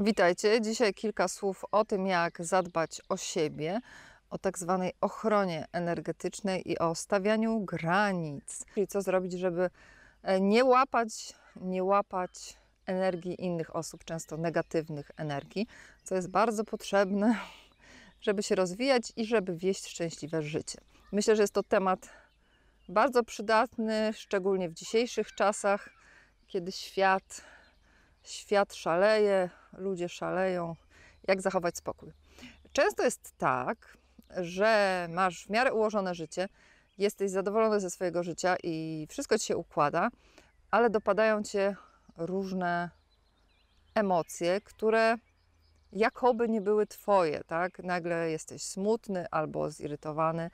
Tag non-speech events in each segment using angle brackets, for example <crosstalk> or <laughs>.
Witajcie. Dzisiaj kilka słów o tym, jak zadbać o siebie, o tak zwanej ochronie energetycznej i o stawianiu granic. Czyli co zrobić, żeby e, nie łapać, nie łapać energii innych osób, często negatywnych energii, co jest bardzo potrzebne, <laughs> żeby się rozwijać i żeby wieść szczęśliwe życie. Myślę, że jest to temat bardzo przydatny, szczególnie w dzisiejszych czasach, kiedy świat świat szaleje, ludzie szaleją, jak zachować spokój. Często jest tak, że masz w miarę ułożone życie, jesteś zadowolony ze swojego życia i wszystko ci się układa, ale dopadają cię różne emocje, które jakoby nie były twoje, tak? Nagle jesteś smutny albo zirytowany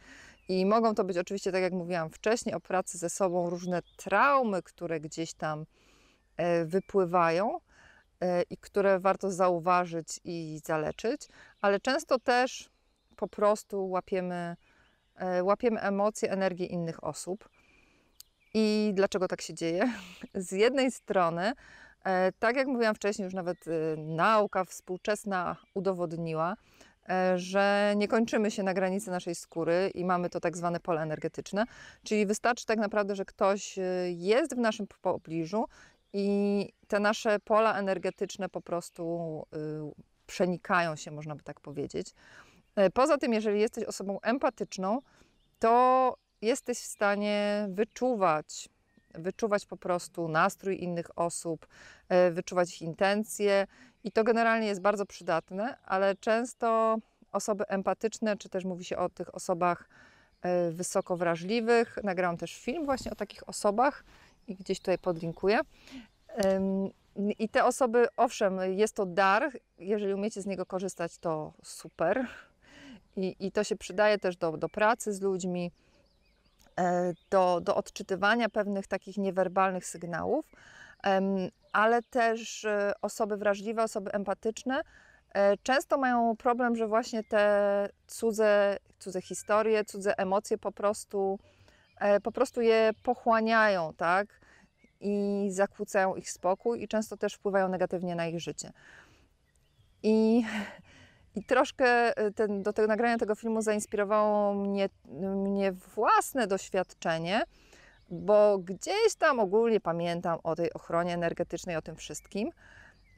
i mogą to być oczywiście, tak jak mówiłam wcześniej, o pracy ze sobą różne traumy, które gdzieś tam e, wypływają, E, i które warto zauważyć i zaleczyć, ale często też po prostu łapiemy, e, łapiemy emocje, energię innych osób. I dlaczego tak się dzieje? <laughs> Z jednej strony, e, tak jak mówiłam wcześniej, już nawet nauka współczesna udowodniła, że nie kończymy się na granicy naszej skóry i mamy to tak zwane pole energetyczne, czyli wystarczy tak naprawdę, że ktoś jest w naszym pobliżu, i te nasze pola energetyczne po prostu y, przenikają się, można by tak powiedzieć. E, poza tym, jeżeli jesteś osobą empatyczną, to jesteś w stanie wyczuwać, wyczuwać po prostu nastrój innych osób, e, wyczuwać ich intencje i to generalnie jest bardzo przydatne, ale często osoby empatyczne, czy też mówi się o tych osobach e, wysoko wrażliwych, nagrałam też film właśnie o takich osobach, i gdzieś tutaj podlinkuję. I te osoby, owszem, jest to dar, jeżeli umiecie z niego korzystać, to super. I, i to się przydaje też do, do pracy z ludźmi, e, do, do odczytywania pewnych takich niewerbalnych sygnałów, ale też e, osoby wrażliwe, osoby empatyczne e, często mają problem, że właśnie te cudze, cudze historie, cudze emocje po prostu, po prostu je pochłaniają, tak? i zakłócają ich spokój i często też wpływają negatywnie na ich życie. I, i troszkę e, ten, do tego nagrania tego filmu zainspirowało mnie, mnie własne doświadczenie, bo gdzieś tam ogólnie pamiętam o tej ochronie energetycznej, o tym wszystkim,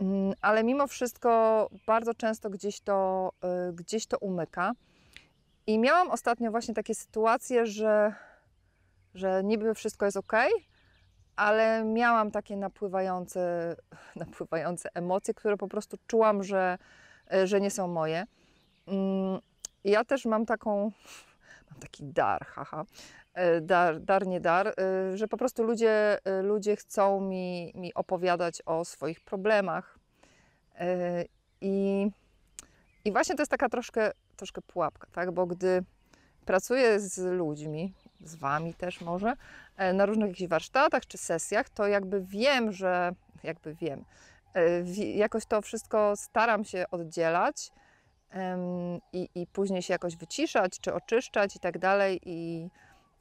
mm, ale mimo wszystko bardzo często gdzieś to, e, gdzieś to umyka. I miałam ostatnio właśnie takie sytuacje, że, że niby wszystko jest ok, ale miałam takie napływające, <laughs> napływające emocje, które po prostu czułam, że, e, że nie są moje. Mm, ja też mam taką, <laughs> mam taki dar, haha, e, dar, dar nie dar, e, że po prostu ludzie, ludzie chcą mi, mi opowiadać o swoich problemach. I, I właśnie to jest taka troszkę, troszkę pułapka, tak? bo gdy pracuję z ludźmi, z Wami też może, e, na różnych jakichś warsztatach czy sesjach, to jakby wiem, że jakby wiem, e, jakoś to wszystko staram się oddzielać i, i później się jakoś wyciszać czy oczyszczać i tak dalej. I,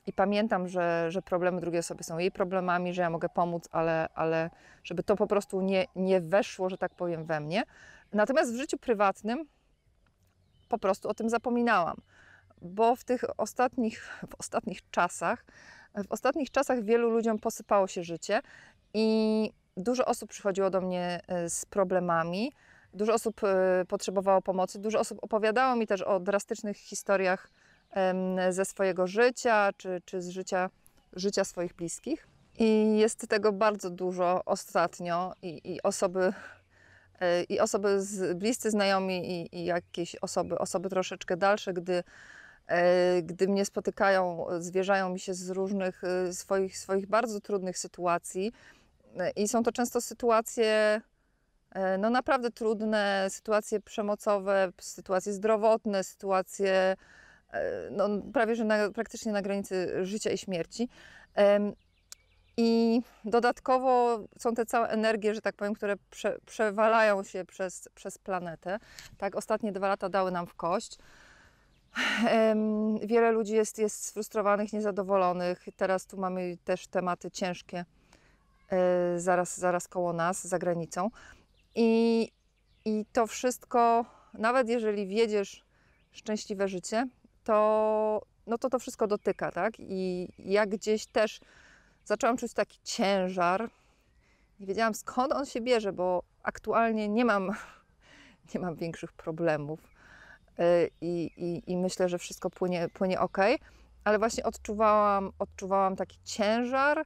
i pamiętam, że, że problemy drugiej osoby są jej problemami, że ja mogę pomóc, ale, ale żeby to po prostu nie, nie weszło, że tak powiem, we mnie. Natomiast w życiu prywatnym po prostu o tym zapominałam bo w tych ostatnich, w ostatnich czasach, w ostatnich czasach wielu ludziom posypało się życie i dużo osób przychodziło do mnie e, z problemami, dużo osób e, potrzebowało pomocy, dużo osób opowiadało mi też o drastycznych historiach ze swojego życia czy, czy z życia, życia swoich bliskich. I jest tego bardzo dużo ostatnio i, i osoby e, i osoby z, bliscy znajomi i, i jakieś osoby, osoby troszeczkę dalsze, gdy E, gdy mnie spotykają, e, zwierzają mi się z różnych e, swoich, swoich bardzo trudnych sytuacji. I są to często sytuacje no naprawdę trudne, sytuacje przemocowe, sytuacje zdrowotne, sytuacje no, prawie że na, praktycznie na granicy życia i śmierci. I dodatkowo są te całe energie, że tak powiem, które prze, przewalają się przez, przez planetę. Tak, ostatnie dwa lata dały nam w kość. Wiele ludzi jest, jest sfrustrowanych, niezadowolonych. Teraz tu mamy też tematy ciężkie e, zaraz, zaraz koło nas, za granicą. I, I to wszystko, nawet jeżeli wiedziesz szczęśliwe życie, to, no to to wszystko dotyka, tak? I ja gdzieś też zaczęłam czuć taki ciężar. Nie wiedziałam skąd on się bierze, bo aktualnie nie mam, <laughs> nie mam większych problemów Y, i, i, i myślę, że wszystko płynie, płynie ok, ale właśnie odczuwałam, odczuwałam taki ciężar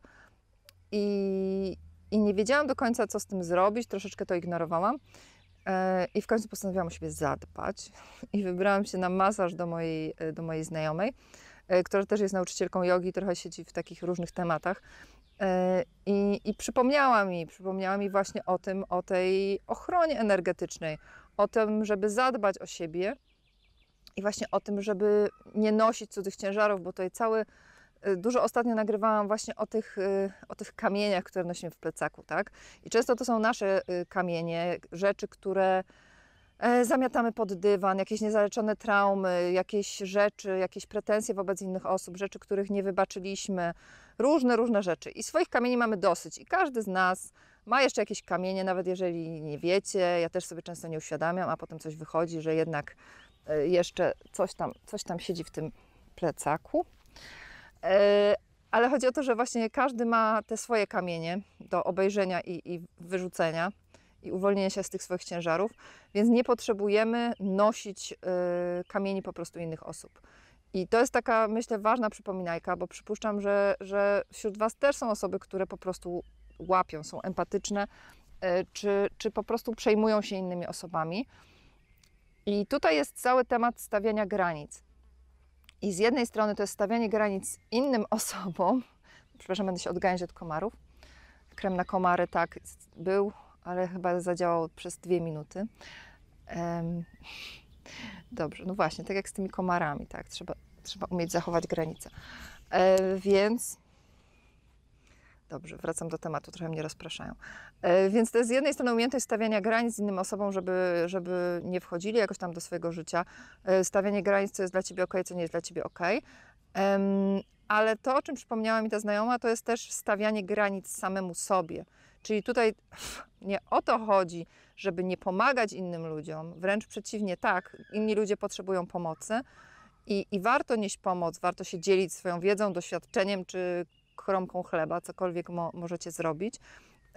i, i nie wiedziałam do końca, co z tym zrobić, troszeczkę to ignorowałam. E, I w końcu postanowiłam o siebie zadbać <laughs> i wybrałam się na masaż do mojej, y, do mojej znajomej, y, która też jest nauczycielką jogi, trochę siedzi w takich różnych tematach. E, I, I, przypomniała mi, przypomniała mi właśnie o tym, o tej ochronie energetycznej, o tym, żeby zadbać o siebie, i właśnie o tym, żeby nie nosić cudzych ciężarów, bo tutaj cały y, dużo ostatnio nagrywałam właśnie o tych, y, o tych kamieniach, które nosimy w plecaku, tak? I często to są nasze y, kamienie, rzeczy, które e, zamiatamy pod dywan, jakieś niezaleczone traumy, jakieś rzeczy, jakieś pretensje wobec innych osób, rzeczy, których nie wybaczyliśmy, różne, różne rzeczy. I swoich kamieni mamy dosyć i każdy z nas ma jeszcze jakieś kamienie, nawet jeżeli nie wiecie. Ja też sobie często nie uświadamiam, a potem coś wychodzi, że jednak E, jeszcze coś tam, coś tam siedzi w tym plecaku. E, ale chodzi o to, że właśnie każdy ma te swoje kamienie do obejrzenia i, i wyrzucenia i uwolnienia się z tych swoich ciężarów, więc nie potrzebujemy nosić e, kamieni po prostu innych osób. I to jest taka, myślę, ważna przypominajka, bo przypuszczam, że, że wśród Was też są osoby, które po prostu łapią, są empatyczne, czy, czy po prostu przejmują się innymi osobami. I tutaj jest cały temat stawiania granic. I z jednej strony to jest stawianie granic innym <laughs> osobom. Przepraszam, będę się odgęzić od komarów. Krem na komary, tak, był, ale chyba zadziałał przez dwie minuty. Um, <laughs> dobrze, no właśnie, tak jak z tymi komarami, tak, trzeba, trzeba umieć zachować granice. E, więc Dobrze, wracam do tematu, trochę mnie rozpraszają. E, więc to jest z jednej strony umiejętność stawiania granic innym osobom, żeby, żeby nie wchodzili jakoś tam do swojego życia. E, stawianie granic, co jest dla ciebie ok, co nie jest dla ciebie ok. Ale to, o czym przypomniała mi ta znajoma, to jest też stawianie granic samemu sobie. Czyli tutaj <laughs> nie o to chodzi, żeby nie pomagać innym ludziom, wręcz przeciwnie, tak, inni ludzie potrzebują pomocy. I, I warto nieść pomoc, warto się dzielić swoją wiedzą, doświadczeniem czy kromką chleba, cokolwiek mo, możecie zrobić,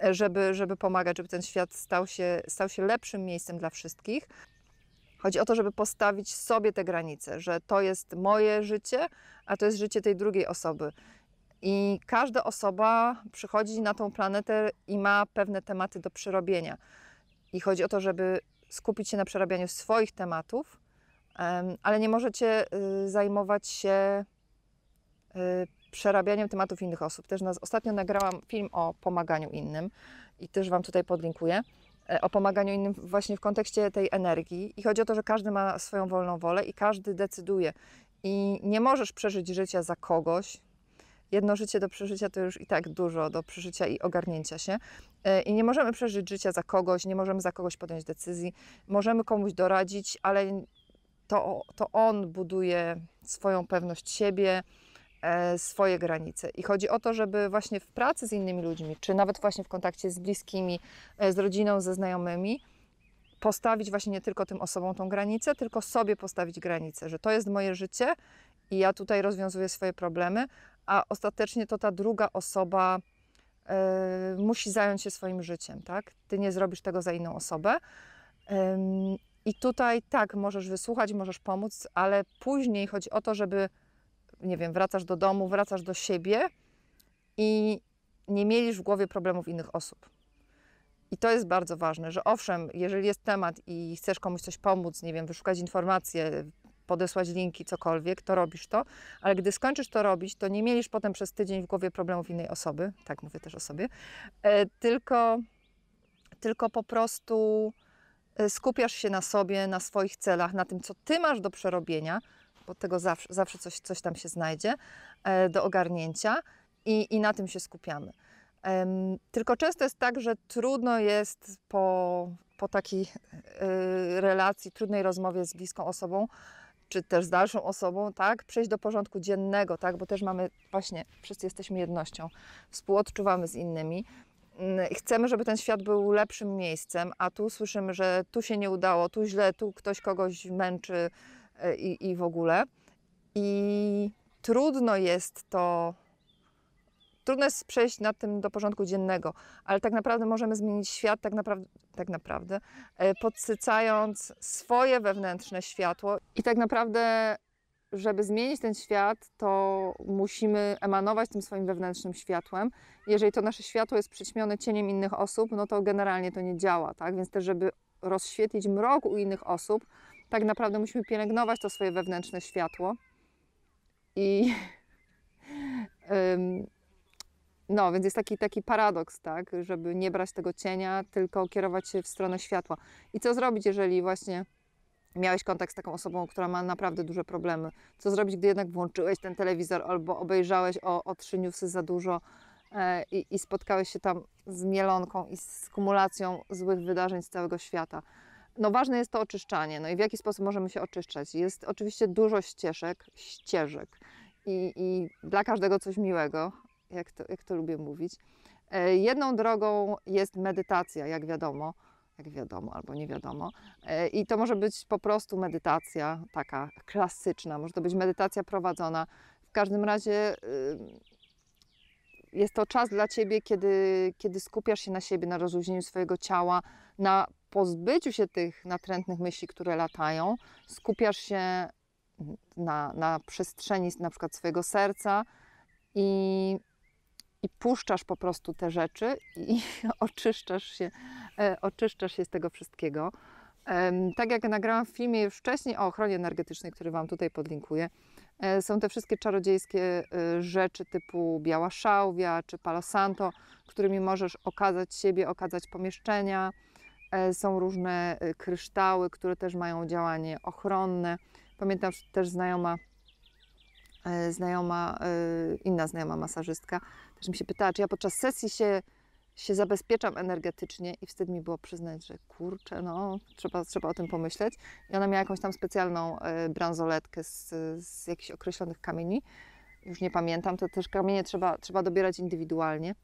e, żeby, żeby pomagać, żeby ten świat stał się, stał się lepszym miejscem dla wszystkich. Chodzi o to, żeby postawić sobie te granice, że to jest moje życie, a to jest życie tej drugiej osoby. I każda osoba przychodzi na tą planetę i ma pewne tematy do przerobienia. I chodzi o to, żeby skupić się na przerabianiu swoich tematów, ale nie możecie y, zajmować się y, przerabianiem tematów innych osób. Też nas, ostatnio nagrałam film o pomaganiu innym i też Wam tutaj podlinkuję. E, o pomaganiu innym właśnie w kontekście tej energii. I chodzi o to, że każdy ma swoją wolną wolę i każdy decyduje. I nie możesz przeżyć życia za kogoś, jedno życie do przeżycia to już i tak dużo do przeżycia i ogarnięcia się. E, I nie możemy przeżyć życia za kogoś, nie możemy za kogoś podjąć decyzji, możemy komuś doradzić, ale to, to on buduje swoją pewność siebie, E, swoje granice. I chodzi o to, żeby właśnie w pracy z innymi ludźmi, czy nawet właśnie w kontakcie z bliskimi, e, z rodziną, ze znajomymi, postawić właśnie nie tylko tym osobom tą granicę, tylko sobie postawić granicę, że to jest moje życie i ja tutaj rozwiązuję swoje problemy, a ostatecznie to ta druga osoba yy, musi zająć się swoim życiem, tak? Ty nie zrobisz tego za inną osobę. Yy, I tutaj tak, możesz wysłuchać, możesz pomóc, ale później chodzi o to, żeby nie wiem, wracasz do domu, wracasz do siebie i nie mielisz w głowie problemów innych osób. I to jest bardzo ważne, że owszem, jeżeli jest temat i chcesz komuś coś pomóc, nie wiem, wyszukać informacje, podesłać linki, cokolwiek, to robisz to, ale gdy skończysz to robić, to nie mielisz potem przez tydzień w głowie problemów innej osoby, tak mówię też o sobie, e, tylko, tylko po prostu e, skupiasz się na sobie, na swoich celach, na tym, co ty masz do przerobienia, bo tego zawsze, zawsze coś, coś tam się znajdzie e, do ogarnięcia i, i na tym się skupiamy. Tylko często jest tak, że trudno jest po, po takiej e, relacji, trudnej rozmowie z bliską osobą, czy też z dalszą osobą, tak, przejść do porządku dziennego, tak, bo też mamy, właśnie, wszyscy jesteśmy jednością, współodczuwamy z innymi mm, i chcemy, żeby ten świat był lepszym miejscem, a tu słyszymy, że tu się nie udało, tu źle, tu ktoś kogoś męczy, E, i, i w ogóle. I trudno jest to. Trudno jest przejść nad tym do porządku dziennego, ale tak naprawdę możemy zmienić świat, tak naprawdę, tak naprawdę e, podsycając swoje wewnętrzne światło. I tak naprawdę, żeby zmienić ten świat, to musimy emanować tym swoim wewnętrznym światłem. Jeżeli to nasze światło jest przyćmione cieniem innych osób, no to generalnie to nie działa, tak? Więc też, żeby rozświetlić mrok u innych osób, tak naprawdę musimy pielęgnować to swoje wewnętrzne światło. I <laughs> no, więc jest taki, taki paradoks, tak, żeby nie brać tego cienia, tylko kierować się w stronę światła. I co zrobić, jeżeli właśnie miałeś kontakt z taką osobą, która ma naprawdę duże problemy? Co zrobić, gdy jednak włączyłeś ten telewizor albo obejrzałeś o, o trzy newsy za dużo e, i, i spotkałeś się tam z mielonką i z kumulacją złych wydarzeń z całego świata? No ważne jest to oczyszczanie. No i w jaki sposób możemy się oczyszczać? Jest oczywiście dużo ścieżek, ścieżek i, i dla każdego coś miłego, jak to, jak to lubię mówić. E, jedną drogą jest medytacja, jak wiadomo, jak wiadomo albo nie wiadomo. E, I to może być po prostu medytacja taka klasyczna, może to być medytacja prowadzona. W każdym razie y, jest to czas dla ciebie, kiedy, kiedy skupiasz się na siebie, na rozluźnieniu swojego ciała, na po się tych natrętnych myśli, które latają, skupiasz się na, na przestrzeni na przykład swojego serca i, i puszczasz po prostu te rzeczy i, <laughs> oczyszczasz, się, e, oczyszczasz się z tego wszystkiego. tak jak nagrałam w filmie już wcześniej o ochronie energetycznej, który Wam tutaj podlinkuję, e, są te wszystkie czarodziejskie e, rzeczy typu biała szałwia czy palosanto, którymi możesz okazać siebie, okazać pomieszczenia, E, są różne e, kryształy, które też mają działanie ochronne. Pamiętam też znajoma, e, znajoma, inna znajoma masażystka, też mi się pytała, czy ja podczas sesji się, się zabezpieczam energetycznie i wstyd mi było przyznać, że kurczę, no trzeba, trzeba o tym pomyśleć. I ona miała jakąś tam specjalną bransoletkę z, z jakichś określonych kamieni. Już nie pamiętam, to też kamienie trzeba, trzeba dobierać indywidualnie.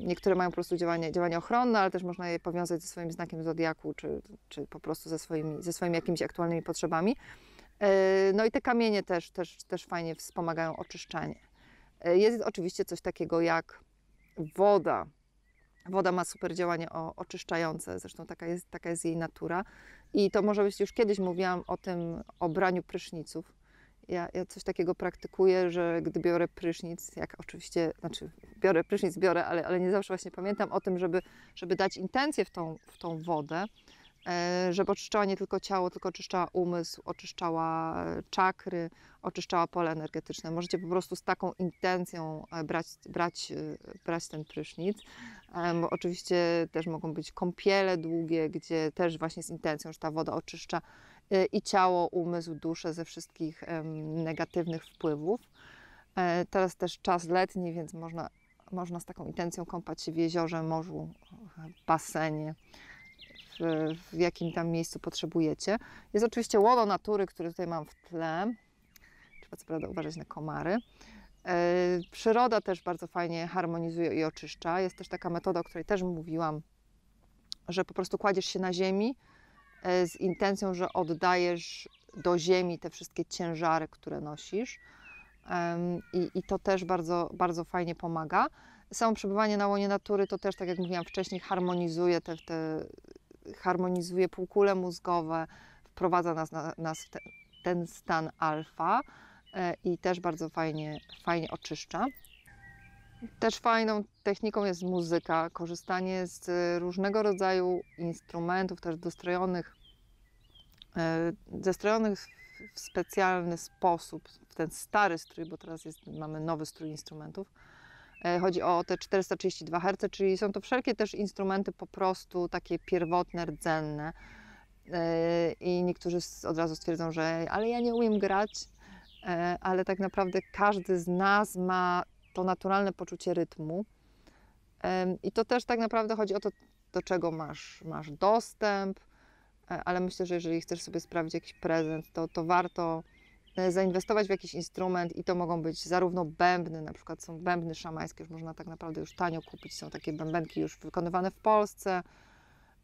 Niektóre mają po prostu działanie, działanie ochronne, ale też można je powiązać ze swoim znakiem zodiaku, czy, czy po prostu ze swoimi, ze swoimi jakimiś aktualnymi potrzebami. E, no i te kamienie też, też, też fajnie wspomagają oczyszczanie. E, jest oczywiście coś takiego jak woda. Woda ma super działanie oczyszczające, zresztą taka jest, taka jest jej natura. I to może być, już kiedyś mówiłam o tym, o braniu pryszniców ja, ja coś takiego praktykuję, że gdy biorę prysznic, jak oczywiście, znaczy biorę prysznic, biorę, ale, ale nie zawsze właśnie pamiętam o tym, żeby, żeby dać intencję w tą, w tą wodę, e, żeby oczyszczała nie tylko ciało, tylko oczyszczała umysł, oczyszczała e, czakry, oczyszczała pole energetyczne. Możecie po prostu z taką intencją e, brać, brać, brać ten prysznic. Bo oczywiście też mogą być kąpiele długie, gdzie też właśnie z intencją, że ta woda oczyszcza Y, i ciało, umysł, duszę ze wszystkich negatywnych wpływów. E, teraz też czas letni, więc można, można z taką intencją kąpać się w jeziorze, morzu, basenie, w, w jakim tam miejscu potrzebujecie. Jest oczywiście łono natury, które tutaj mam w tle. Trzeba co prawda uważać na komary. E, przyroda też bardzo fajnie harmonizuje i oczyszcza. Jest też taka metoda, o której też mówiłam, że po prostu kładziesz się na ziemi, E, z intencją, że oddajesz do ziemi te wszystkie ciężary, które nosisz. I, i to też bardzo, bardzo fajnie pomaga. Samo przebywanie na łonie natury to też, tak jak mówiłam wcześniej, harmonizuje te, te harmonizuje półkule mózgowe, wprowadza nas, na, nas w te, ten stan alfa e, i też bardzo fajnie, fajnie oczyszcza. Też fajną techniką jest muzyka, korzystanie z y, różnego rodzaju instrumentów, też dostrojonych, zestrojonych e, w specjalny sposób, w ten stary strój, bo teraz jest, mamy nowy strój instrumentów. E, chodzi o te 432 Hz, czyli są to wszelkie też instrumenty po prostu takie pierwotne, rdzenne. E, I niektórzy od razu stwierdzą, że ale ja nie umiem grać, ale tak naprawdę każdy z nas ma to naturalne poczucie rytmu. I to też tak naprawdę chodzi o to, do czego masz, masz dostęp, e, ale myślę, że jeżeli chcesz sobie sprawdzić jakiś prezent, to, to warto e, zainwestować w jakiś instrument i to mogą być zarówno bębny, na przykład są bębny szamańskie, już można tak naprawdę już tanio kupić, są takie bębenki już wykonywane w Polsce,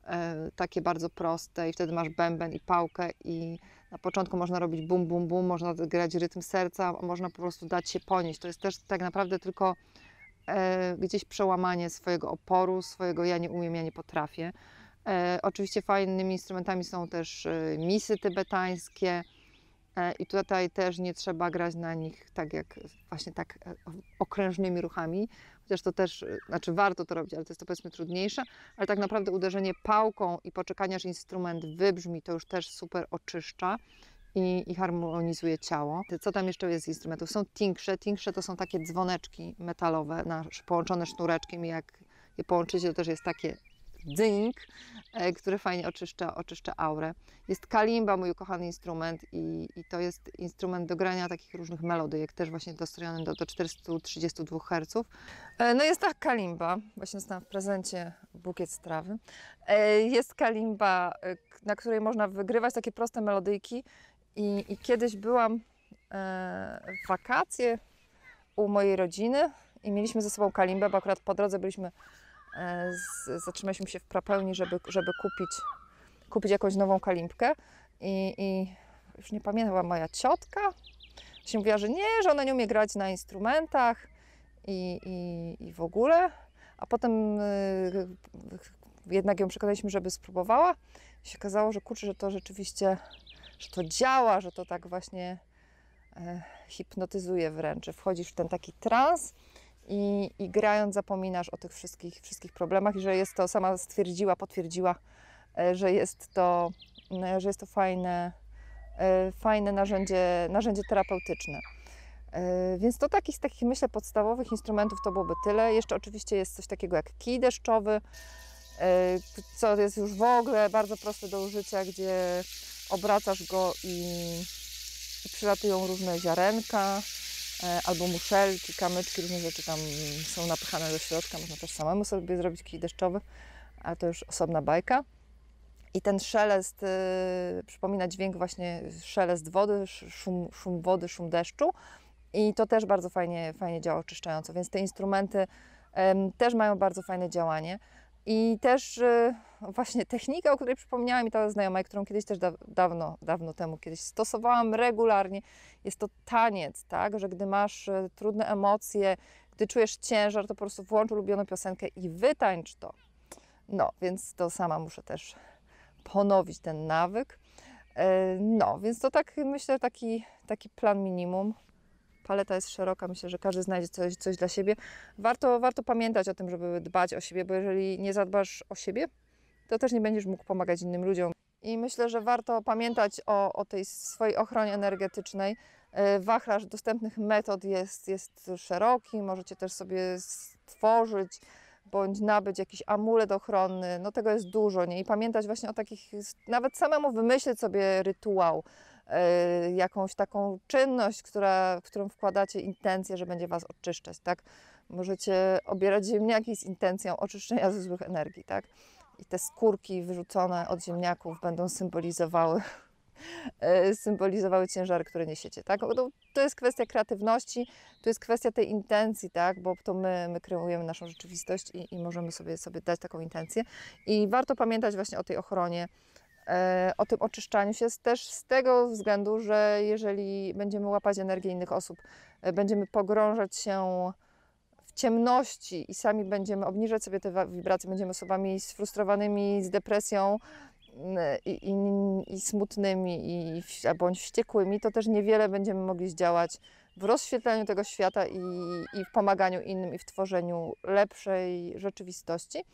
e, takie bardzo proste i wtedy masz bęben i pałkę i na początku można robić bum, bum, bum, można grać rytm serca, można po prostu dać się ponieść. To jest też tak naprawdę tylko e, gdzieś przełamanie swojego oporu, swojego ja nie umiem, ja nie potrafię. E, oczywiście fajnymi instrumentami są też e, misy tybetańskie e, i tutaj też nie trzeba grać na nich tak jak właśnie tak e, okrężnymi ruchami, chociaż to też, y, znaczy warto to robić, ale to jest to powiedzmy trudniejsze, ale tak naprawdę uderzenie pałką i poczekanie aż instrument wybrzmi, to już też super oczyszcza i, i harmonizuje ciało. Co tam jeszcze jest z instrumentów? Są tinksze. Tinksze to są takie dzwoneczki metalowe na, połączone sznureczkiem i jak je połączycie, to też jest takie dzynk, e, który fajnie oczyszcza, oczyszcza aurę. Jest kalimba, mój ukochany instrument i, i to jest instrument do grania takich różnych melodyjek, też właśnie dostrojony do, do 432 Hz. E, no jest ta kalimba, właśnie znam w prezencie bukiet strawy. E, jest kalimba, na której można wygrywać takie proste melodyjki i, i kiedyś byłam w wakacje u mojej rodziny i mieliśmy ze sobą kalimbę, bo akurat po drodze byliśmy E, z, zatrzymaliśmy się w Prapełni, żeby, żeby kupić, kupić jakąś nową kalimpkę i, i już nie pamiętam, moja ciotka się mówiła, że nie, że ona nie umie grać na instrumentach i, i, i w ogóle, a potem e, jednak ją przekonaliśmy, żeby spróbowała i się okazało, że kurczę, że to rzeczywiście, że to działa, że to tak właśnie e, hipnotyzuje wręcz, wchodzisz w ten taki trans i, i grając zapominasz o tych wszystkich, wszystkich problemach i że jest to, sama stwierdziła, potwierdziła, e, że jest to, że jest to fajne, e, fajne narzędzie, narzędzie terapeutyczne. E, więc to takich, z takich, myślę, podstawowych instrumentów to byłoby tyle. Jeszcze oczywiście jest coś takiego jak kij deszczowy, co jest już w ogóle bardzo proste do użycia, gdzie obracasz go i, i przylatują różne ziarenka, E, albo muszelki, kamyczki, różne rzeczy tam są napychane do środka. Można też samemu sobie zrobić kij deszczowy, ale to już osobna bajka. I ten szelest y, przypomina dźwięk właśnie szelest wody, szum, szum, wody, szum deszczu. I to też bardzo fajnie, fajnie działa oczyszczająco, więc te instrumenty y, też mają bardzo fajne działanie. I też y, właśnie technika, o której przypomniała mi ta znajoma, którą kiedyś też dawno, dawno temu kiedyś stosowałam regularnie, jest to taniec, tak, że gdy masz y, trudne emocje, gdy czujesz ciężar, to po prostu włącz ulubioną piosenkę i wytańcz to. No, więc to sama muszę też ponowić ten nawyk. Y, no, więc to tak myślę taki, taki plan minimum paleta jest szeroka, myślę, że każdy znajdzie coś, coś dla siebie. Warto, warto pamiętać o tym, żeby dbać o siebie, bo jeżeli nie zadbasz o siebie, to też nie będziesz mógł pomagać innym ludziom. I myślę, że warto pamiętać o, o tej swojej ochronie energetycznej. E, wachlarz dostępnych metod jest, jest szeroki, możecie też sobie stworzyć bądź nabyć jakiś amulet ochronny, no tego jest dużo, nie? I pamiętać właśnie o takich, nawet samemu wymyśleć sobie rytuał, Y, jakąś taką czynność, która, w którą wkładacie intencję, że będzie Was oczyszczać, tak? Możecie obierać ziemniaki z intencją oczyszczenia ze złych energii, tak? I te skórki wyrzucone od ziemniaków będą symbolizowały y, symbolizowały ciężar, który niesiecie, tak? To jest kwestia kreatywności, to jest kwestia tej intencji, tak? Bo to my, my kreujemy naszą rzeczywistość i, i możemy sobie, sobie dać taką intencję. I warto pamiętać właśnie o tej ochronie, E, o tym oczyszczaniu się też z tego względu, że jeżeli będziemy łapać energię innych osób, e, będziemy pogrążać się w ciemności i sami będziemy obniżać sobie te wibracje, będziemy osobami sfrustrowanymi, z depresją mm, i, i, i smutnymi i, bądź wściekłymi, to też niewiele będziemy mogli zdziałać w rozświetleniu tego świata i, i w pomaganiu innym i w tworzeniu lepszej rzeczywistości.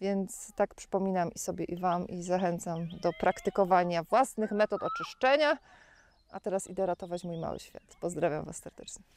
Więc tak przypominam i sobie, i Wam, i zachęcam do praktykowania własnych metod oczyszczenia. A teraz idę ratować mój mały świat. Pozdrawiam Was serdecznie.